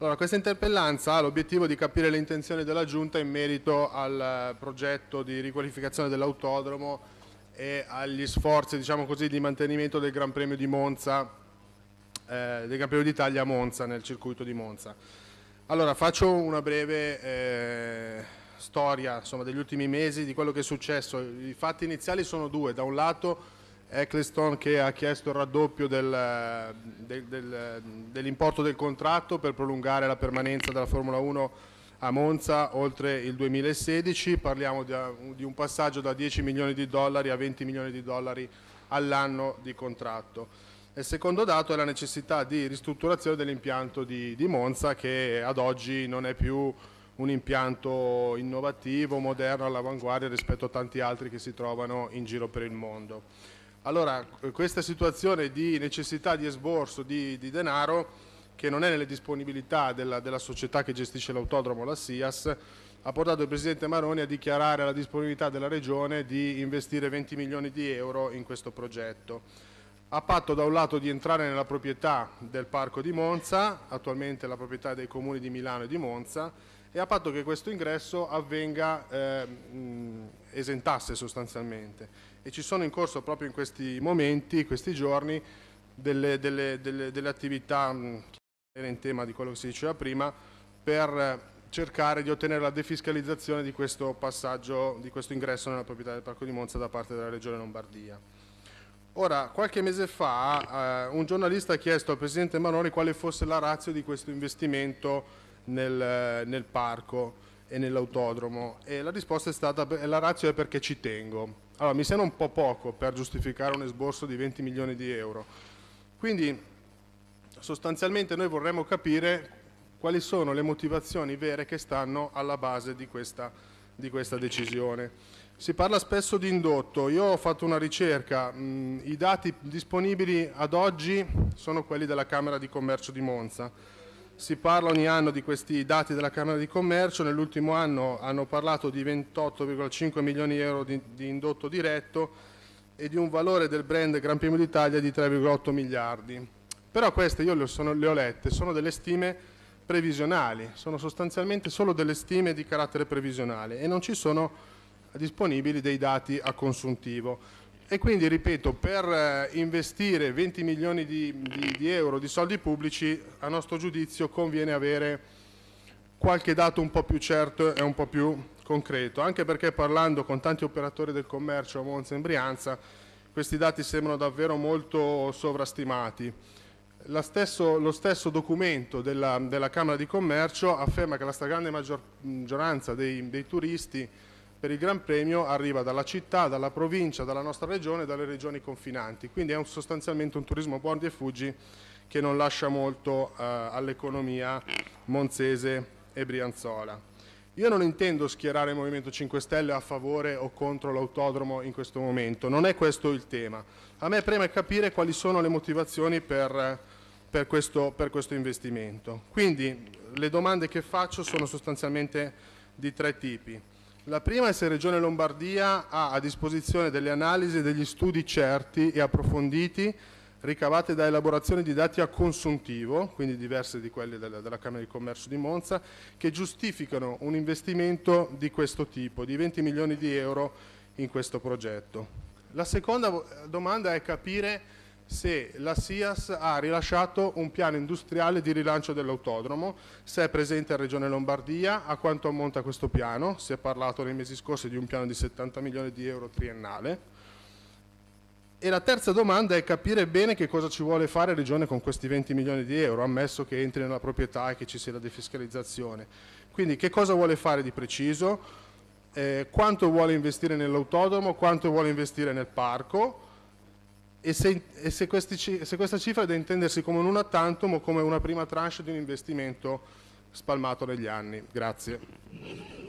Allora, questa interpellanza ha l'obiettivo di capire le intenzioni della Giunta in merito al eh, progetto di riqualificazione dell'autodromo e agli sforzi diciamo così, di mantenimento del Gran Premio eh, d'Italia eh, a Monza, nel circuito di Monza. Allora, faccio una breve eh, storia insomma, degli ultimi mesi di quello che è successo. I fatti iniziali sono due. Da un lato Eccleston che ha chiesto il raddoppio del, del, del, dell'importo del contratto per prolungare la permanenza della Formula 1 a Monza oltre il 2016, parliamo di, di un passaggio da 10 milioni di dollari a 20 milioni di dollari all'anno di contratto. Il secondo dato è la necessità di ristrutturazione dell'impianto di, di, Monza che ad oggi non è più un impianto innovativo, moderno, all'avanguardia rispetto a tanti altri che si trovano in giro per il mondo. Allora, eh, questa situazione di necessità di esborso di, di denaro, che non è nelle disponibilità della, della società che gestisce l'autodromo, la SIAS, ha portato il Presidente Maroni a dichiarare la disponibilità della Regione di investire 20 milioni di euro in questo progetto a patto da un lato di entrare nella proprietà del parco di Monza, attualmente la proprietà dei comuni di Milano e di Monza, e a patto che questo ingresso avvenga eh, esentasse sostanzialmente. E ci sono in corso proprio in questi momenti, questi giorni, delle, delle, delle, delle attività mh, in tema di quello che si diceva prima per eh, cercare di ottenere la defiscalizzazione di questo passaggio, di questo ingresso nella proprietà del Parco di Monza da parte della Regione Lombardia. Ora, qualche mese fa eh, un giornalista ha chiesto al Presidente Maroni quale fosse la razza di questo investimento nel, nel parco e nell'autodromo? E la risposta è stata, la razza è perché ci tengo. Allora, mi sembra un po' poco per giustificare un esborso di 20 milioni di euro. Quindi, sostanzialmente, noi vorremmo capire quali sono le motivazioni vere che stanno alla base di questa, di questa decisione. Si parla spesso di indotto, io ho fatto una ricerca, mh, mm, i dati disponibili ad oggi sono quelli della Camera di Commercio di Monza si parla ogni anno di questi dati della Camera di Commercio, nell'ultimo anno hanno parlato di 28,5 milioni di euro di, di indotto diretto e di un valore del brand Gran Premio d'Italia di 3,8 miliardi. Però queste io le, sono, le ho lette, sono delle stime previsionali, sono sostanzialmente solo delle stime di carattere previsionale e non ci sono disponibili dei dati a consuntivo. E quindi, ripeto, per eh, investire 20 milioni di, di, di euro di soldi pubblici, a nostro giudizio conviene avere qualche dato un po' più certo e un po' più concreto, anche perché parlando con tanti operatori del commercio a Monza e Brianza, questi dati sembrano davvero molto sovrastimati. Stesso, lo stesso documento della, della, Camera di Commercio afferma che la stragrande maggioranza dei, dei turisti per il Gran Premio arriva dalla città, dalla provincia, dalla nostra regione e dalle regioni confinanti, quindi è un, sostanzialmente un turismo bordi e fuggi che non lascia molto eh, all'economia monzese e brianzola. Io non intendo schierare il Movimento 5 Stelle a favore o contro l'autodromo in questo momento, non è questo il tema. A me preme capire quali sono le motivazioni per, per, questo, per questo investimento. Quindi le domande che faccio sono sostanzialmente di tre tipi. La prima è se Regione Lombardia ha a disposizione delle analisi e degli studi certi e approfonditi ricavate da elaborazioni di dati a consuntivo, quindi diverse di quelle della, della, Camera di Commercio di Monza, che giustificano un investimento di questo tipo, di 20 milioni di euro in questo progetto. La seconda domanda è capire se la SIAS ha rilasciato un piano industriale di rilancio dell'autodromo, se è presente a Regione Lombardia, a quanto ammonta questo piano, si è parlato nei mesi scorsi di un piano di 70 milioni di euro triennale. E la terza domanda è capire bene che cosa ci vuole fare Regione con questi 20 milioni di euro, ammesso che entri nella proprietà e che ci sia la defiscalizzazione. Quindi che cosa vuole fare di preciso, eh, quanto vuole investire nell'autodromo, quanto vuole investire nel parco, e, se, e se, questi, se, questa cifra è da intendersi come un una tantum o come una prima tranche di un investimento spalmato negli anni. Grazie.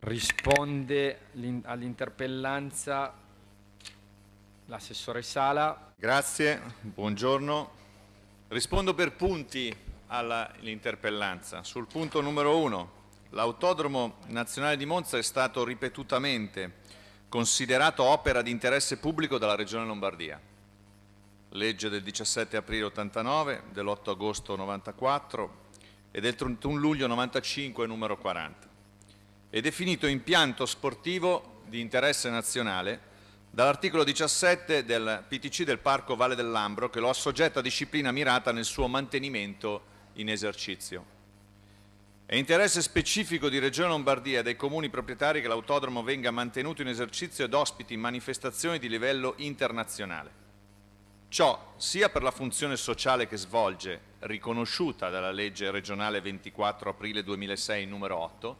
Risponde all'interpellanza l'assessore Sala. Grazie, buongiorno. Rispondo per punti all'interpellanza. Sul punto numero uno, l'autodromo nazionale di Monza è stato ripetutamente considerato opera di interesse pubblico dalla Regione Lombardia legge del 17 aprile 89, dell'8 agosto 94 e del 31 luglio 95 numero 40 È definito impianto sportivo di interesse nazionale dall'articolo 17 del PTC del Parco Valle dell'Ambro che lo assoggetta a disciplina mirata nel suo mantenimento in esercizio. È interesse specifico di Regione Lombardia e dei comuni proprietari che l'autodromo venga mantenuto in esercizio ed ospiti in manifestazioni di livello internazionale. Ciò sia per la funzione sociale che svolge, riconosciuta dalla legge regionale 24 aprile 2006 numero 8,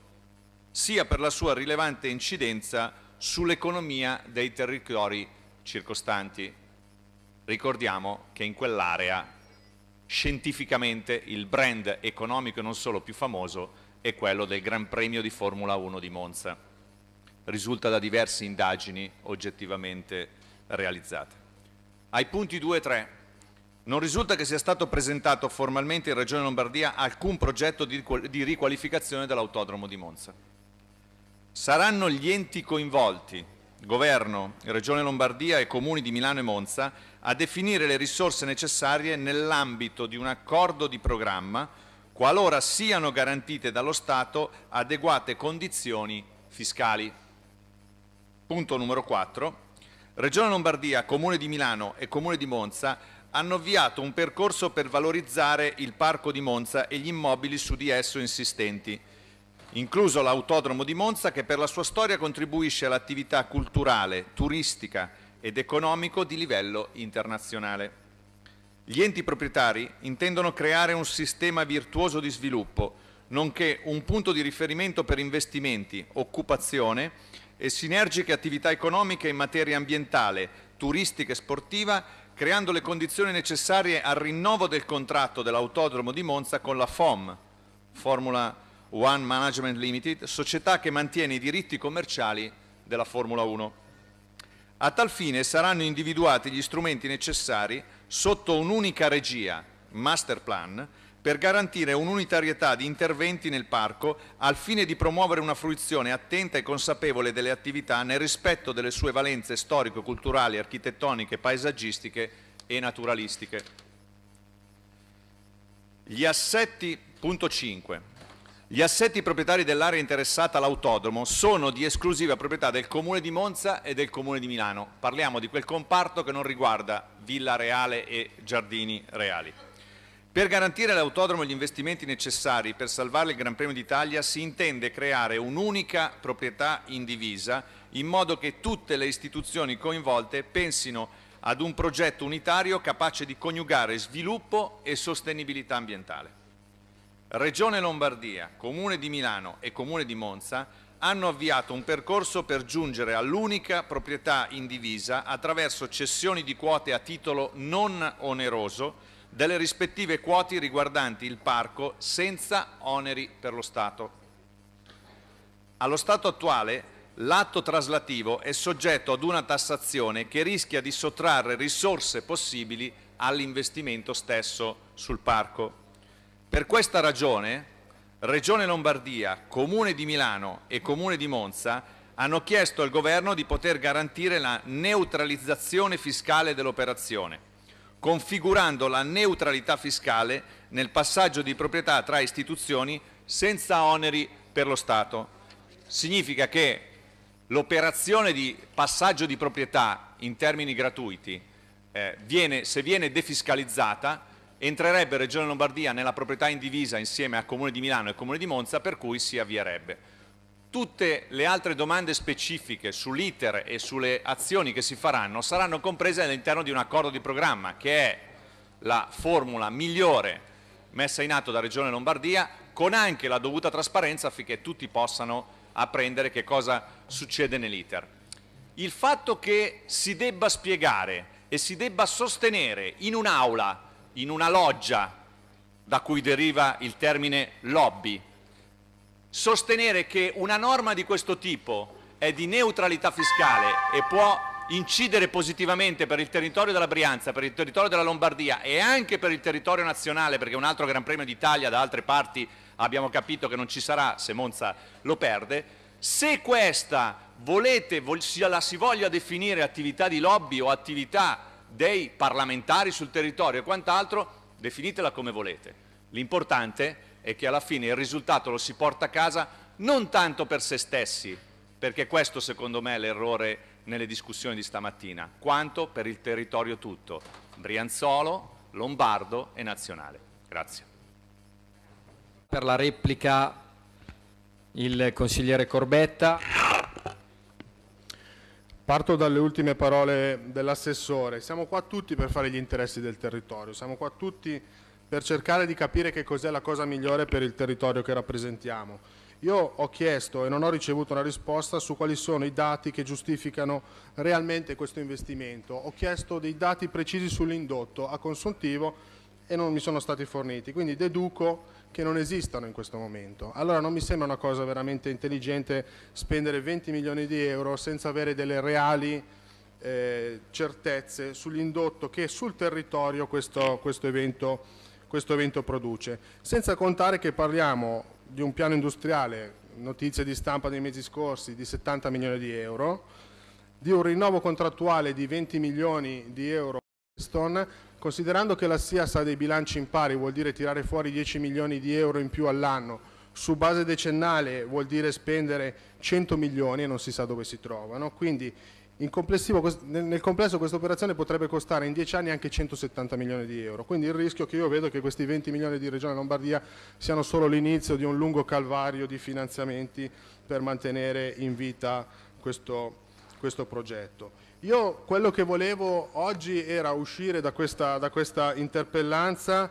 sia per la sua rilevante incidenza sull'economia dei territori circostanti. Ricordiamo che in quell'area scientificamente il brand economico e non solo più famoso è quello del Gran Premio di Formula 1 di Monza. Risulta da diverse indagini oggettivamente realizzate. Ai punti 2 e 3 non risulta che sia stato presentato formalmente in Regione Lombardia alcun progetto di, riqualificazione dell'autodromo di Monza. Saranno gli enti coinvolti, Governo, Regione Lombardia e Comuni di Milano e Monza, a definire le risorse necessarie nell'ambito di un accordo di programma qualora siano garantite dallo Stato adeguate condizioni fiscali. Punto numero 4. Regione Lombardia, Comune di Milano e Comune di Monza hanno avviato un percorso per valorizzare il parco di Monza e gli immobili su di esso insistenti, incluso l'autodromo di Monza che per la sua storia contribuisce all'attività culturale, turistica ed economico di livello internazionale. Gli enti proprietari intendono creare un sistema virtuoso di sviluppo, nonché un punto di riferimento per investimenti, occupazione e sinergiche attività economiche in materia ambientale, turistica e sportiva, creando le condizioni necessarie al rinnovo del contratto dell'autodromo di Monza con la FOM, Formula One Management Limited, società che mantiene i diritti commerciali della Formula 1. A tal fine saranno individuati gli strumenti necessari sotto un'unica regia, master plan, per garantire un'unitarietà di interventi nel parco al fine di promuovere una fruizione attenta e consapevole delle attività nel rispetto delle sue valenze storico-culturali, architettoniche, paesaggistiche e naturalistiche. Gli assetti, punto 5. Gli assetti proprietari dell'area interessata all'autodromo sono di esclusiva proprietà del Comune di Monza e del Comune di Milano. Parliamo di quel comparto che non riguarda Villa Reale e Giardini Reali. Per garantire all'autodromo gli investimenti necessari per salvare il Gran Premio d'Italia si intende creare un'unica proprietà indivisa in modo che tutte le istituzioni coinvolte pensino ad un progetto unitario capace di coniugare sviluppo e sostenibilità ambientale. Regione Lombardia, Comune di Milano e Comune di Monza hanno avviato un percorso per giungere all'unica proprietà indivisa attraverso cessioni di quote a titolo non oneroso delle rispettive quote riguardanti il parco senza oneri per lo Stato. Allo stato attuale l'atto traslativo è soggetto ad una tassazione che rischia di sottrarre risorse possibili all'investimento stesso sul parco. Per questa ragione Regione Lombardia, Comune di Milano e Comune di Monza hanno chiesto al Governo di poter garantire la neutralizzazione fiscale dell'operazione configurando la neutralità fiscale nel passaggio di proprietà tra istituzioni senza oneri per lo Stato. Significa che l'operazione di passaggio di proprietà in termini gratuiti, eh, viene, se viene defiscalizzata, entrerebbe Regione Lombardia nella proprietà indivisa insieme a Comune di Milano e Comune di Monza, per cui si avvierebbe tutte le altre domande specifiche sull'iter e sulle azioni che si faranno saranno comprese all'interno di un accordo di programma che è la formula migliore messa in atto da Regione Lombardia con anche la dovuta trasparenza affinché tutti possano apprendere che cosa succede nell'iter. Il fatto che si debba spiegare e si debba sostenere in un'aula, in una loggia da cui deriva il termine lobby, sostenere che una norma di questo tipo è di neutralità fiscale e può incidere positivamente per il territorio della Brianza, per il territorio della Lombardia e anche per il territorio nazionale, perché un altro Gran Premio d'Italia da altre parti abbiamo capito che non ci sarà se Monza lo perde, se questa volete, la si voglia definire attività di lobby o attività dei parlamentari sul territorio e quant'altro, definitela come volete. L'importante è e che alla fine il risultato lo si porta a casa non tanto per se stessi, perché questo secondo me è l'errore nelle discussioni di stamattina, quanto per il territorio tutto, Brianzolo, Lombardo e Nazionale. Grazie. Per la replica il consigliere Corbetta. Parto dalle ultime parole dell'assessore. Siamo qua tutti per fare gli interessi del territorio, siamo qua tutti per cercare di capire che cos'è la cosa migliore per il territorio che rappresentiamo. Io ho chiesto e non ho ricevuto una risposta su quali sono i dati che giustificano realmente questo investimento. Ho chiesto dei dati precisi sull'indotto a consuntivo e non mi sono stati forniti, quindi deduco che non esistano in questo momento. Allora non mi sembra una cosa veramente intelligente spendere 20 milioni di euro senza avere delle reali eh, certezze sull'indotto che sul territorio questo, questo evento questo evento produce. Senza contare che parliamo di un piano industriale, notizie di stampa dei mesi scorsi, di 70 milioni di euro, di un rinnovo contrattuale di 20 milioni di euro considerando che la SIAS ha dei bilanci impari, vuol dire tirare fuori 10 milioni di euro in più all'anno, su base decennale vuol dire spendere 100 milioni e non si sa dove si trovano, quindi nel, nel complesso questa operazione potrebbe costare in 10 anni anche 170 milioni di euro, quindi il rischio che io vedo è che questi 20 milioni di Regione Lombardia siano solo l'inizio di un lungo calvario di finanziamenti per mantenere in vita questo, questo progetto. Io quello che volevo oggi era uscire da questa, da questa interpellanza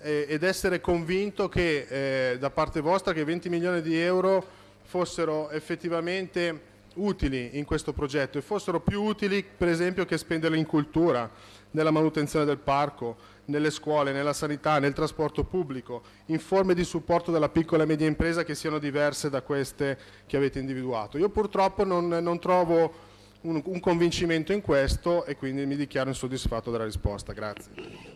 eh, ed essere convinto che eh, da parte vostra che 20 milioni di euro fossero effettivamente utili in questo progetto e fossero più utili per esempio che spenderli in cultura, nella manutenzione del parco, nelle scuole, nella sanità, nel trasporto pubblico, in forme di supporto della piccola e media impresa che siano diverse da queste che avete individuato. Io purtroppo non, non trovo un, un convincimento in questo e quindi mi dichiaro insoddisfatto della risposta. Grazie.